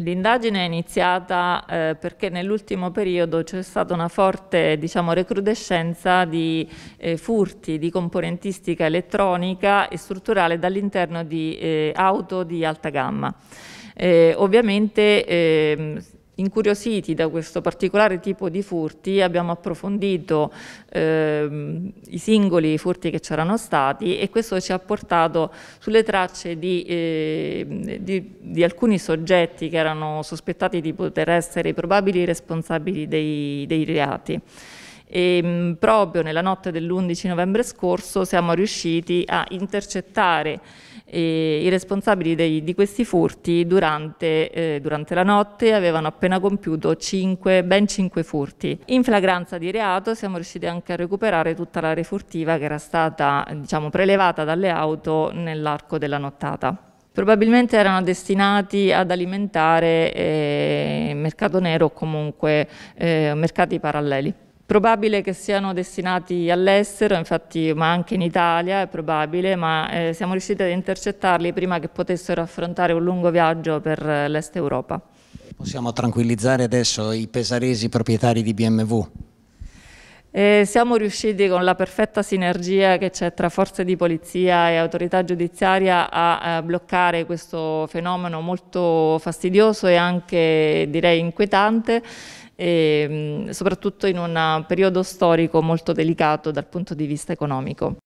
L'indagine è iniziata eh, perché nell'ultimo periodo c'è stata una forte diciamo, recrudescenza di eh, furti di componentistica elettronica e strutturale dall'interno di eh, auto di alta gamma. Eh, ovviamente ehm, Incuriositi da questo particolare tipo di furti abbiamo approfondito eh, i singoli furti che c'erano stati e questo ci ha portato sulle tracce di, eh, di, di, alcuni soggetti che erano sospettati di poter essere i probabili responsabili dei, dei reati. E, ehm, proprio nella notte dell'11 novembre scorso siamo riusciti a intercettare e i responsabili dei, di questi furti durante, eh, durante, la notte avevano appena compiuto 5, ben cinque furti. In flagranza di reato siamo riusciti anche a recuperare tutta l'area furtiva che era stata diciamo, prelevata dalle auto nell'arco della nottata. Probabilmente erano destinati ad alimentare eh, mercato nero o comunque eh, mercati paralleli. Probabile che siano destinati all'estero, infatti, ma anche in Italia è probabile, ma eh, siamo riusciti ad intercettarli prima che potessero affrontare un lungo viaggio per eh, l'est Europa. Possiamo tranquillizzare adesso i pesaresi proprietari di BMW? E eh, siamo riusciti con la perfetta sinergia che c'è tra forze di polizia e autorità giudiziaria a, a eh, bloccare questo fenomeno molto fastidioso e anche direi inquietante e, ehm, soprattutto in un eh, periodo storico molto delicato dal punto di vista economico.